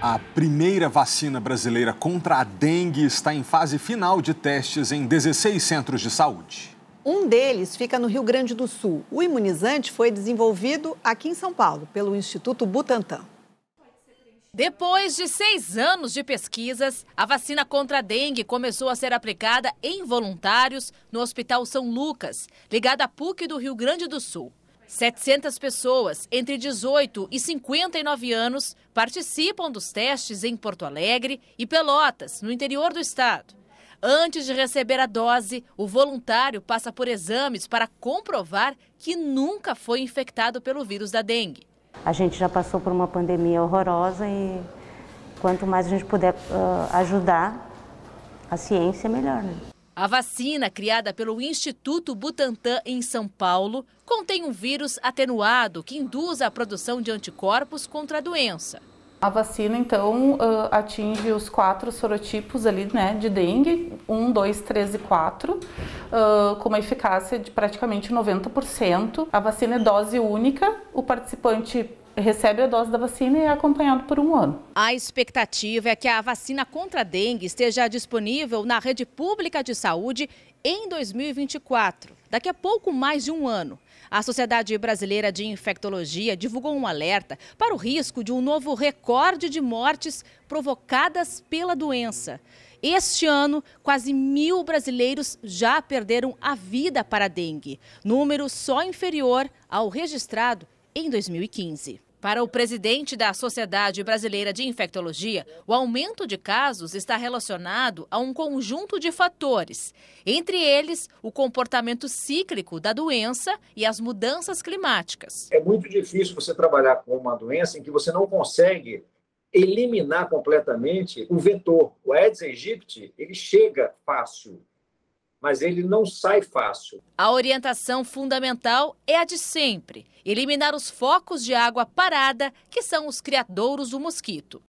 A primeira vacina brasileira contra a dengue está em fase final de testes em 16 centros de saúde. Um deles fica no Rio Grande do Sul. O imunizante foi desenvolvido aqui em São Paulo, pelo Instituto Butantan. Depois de seis anos de pesquisas, a vacina contra a dengue começou a ser aplicada em voluntários no Hospital São Lucas, ligado à PUC do Rio Grande do Sul. 700 pessoas entre 18 e 59 anos participam dos testes em Porto Alegre e Pelotas, no interior do estado. Antes de receber a dose, o voluntário passa por exames para comprovar que nunca foi infectado pelo vírus da dengue. A gente já passou por uma pandemia horrorosa e quanto mais a gente puder uh, ajudar a ciência, melhor. Né? A vacina, criada pelo Instituto Butantan em São Paulo, contém um vírus atenuado que induz a produção de anticorpos contra a doença. A vacina, então, atinge os quatro sorotipos ali, né, de dengue, 1, 2, 3 e 4, com uma eficácia de praticamente 90%. A vacina é dose única, o participante recebe a dose da vacina e é acompanhado por um ano. A expectativa é que a vacina contra a dengue esteja disponível na rede pública de saúde em 2024, daqui a pouco mais de um ano. A Sociedade Brasileira de Infectologia divulgou um alerta para o risco de um novo recorde de mortes provocadas pela doença. Este ano, quase mil brasileiros já perderam a vida para a dengue, número só inferior ao registrado em 2015. Para o presidente da Sociedade Brasileira de Infectologia, o aumento de casos está relacionado a um conjunto de fatores, entre eles o comportamento cíclico da doença e as mudanças climáticas. É muito difícil você trabalhar com uma doença em que você não consegue eliminar completamente o vetor. O Aedes aegypti, ele chega fácil mas ele não sai fácil. A orientação fundamental é a de sempre: eliminar os focos de água parada, que são os criadouros do mosquito.